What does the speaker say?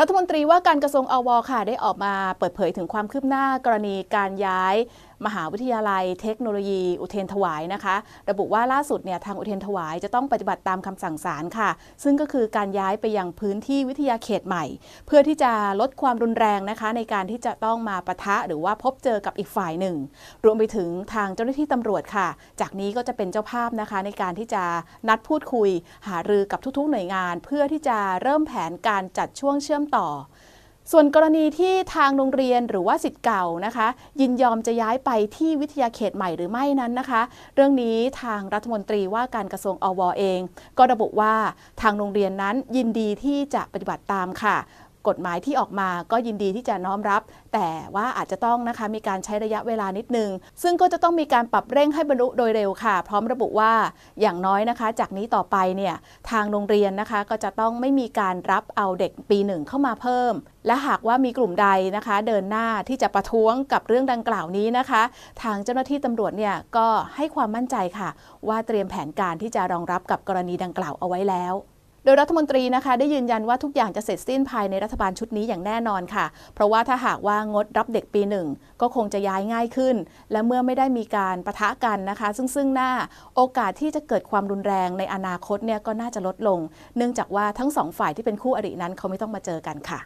รัฐมนตรีว่าการกระทรวงอวค่ะได้ออกมาเปิดเผยถึงความคืบหน้ากรณีการย้ายมหาวิทยาลัยเทคโนโลยีอุเทนถวายนะคะ ระบุว่าล่าสุดเนี่ยทางอุเทนถวายจะต้องปฏิบัติตามคำสั่งศาลค่ะ ซึ่งก็คือการย้ายไปยังพื้นที่วิทยาเขตใหม่ เพื่อที่จะลดความรุนแรงนะคะในการที่จะต้องมาปะทะ หรือว่าพบเจอกับอีกฝ่ายหนึ่ง รวมไปถึงทางเจ้าหน้าที่ตำรวจค่ะ จากนี้ก็จะเป็นเจ้าภาพนะคะในการที่จะนัดพูดคุย หารือกับทุก ๆ หน่วยงาน เพื่อที่จะเริ่มแผนการจัดช่วงเชื่อมต่อส่วนกรณีที่ทางโรงเรียนหรือว่าสิทธิ์เก่านะคะ ยินยอมจะย้ายไปที่วิทยาเขตใหม่หรือไม่นั้นนะคะ เรื่องนี้ทางรัฐมนตรีว่าการกระทรวงอวเอง ก็ระบุว่าทางโรงเรียนนั้นยินดีที่จะปฏิบัติตามค่ะกฎหมายที่ออกมาก็ยินดีที่จะน้อมรับ แต่ว่าอาจจะต้องนะคะ มีการใช้ระยะเวลานิดนึง ซึ่งก็จะต้องมีการปรับเร่งให้บรรลุโดยเร็วค่ะ พร้อมระบุว่าอย่างน้อยนะคะ จากนี้ต่อไปเนี่ย ทางโรงเรียนนะคะ ก็จะต้องไม่มีการรับเอาเด็กปีหนึ่งเข้ามาเพิ่ม และหากว่ามีกลุ่มใดนะคะ เดินหน้าที่จะประท้วงกับเรื่องดังกล่าวนี้นะคะ ทางเจ้าหน้าที่ตำรวจเนี่ยก็ให้ความมั่นใจค่ะ ว่าเตรียมแผนการที่จะรองรับกับกรณีดังกล่าวเอาไว้แล้วโดยรัฐมนตรีนะคะ ได้ยืนยันว่าทุกอย่างจะเสร็จสิ้นภายในรัฐบาลชุดนี้อย่างแน่นอนค่ะ เพราะว่าถ้าหากว่างดรับเด็กปีหนึ่งก็คงจะย้ายง่ายขึ้น และเมื่อไม่ได้มีการประทะกันนะคะ ซึ่งซึ่งหน้าโอกาสที่จะเกิดความรุนแรงในอนาคตเนี่ยก็น่าจะลดลง เนื่องจากว่าทั้งสองฝ่ายที่เป็นคู่อรินั้นเขาไม่ต้องมาเจอกันค่ะ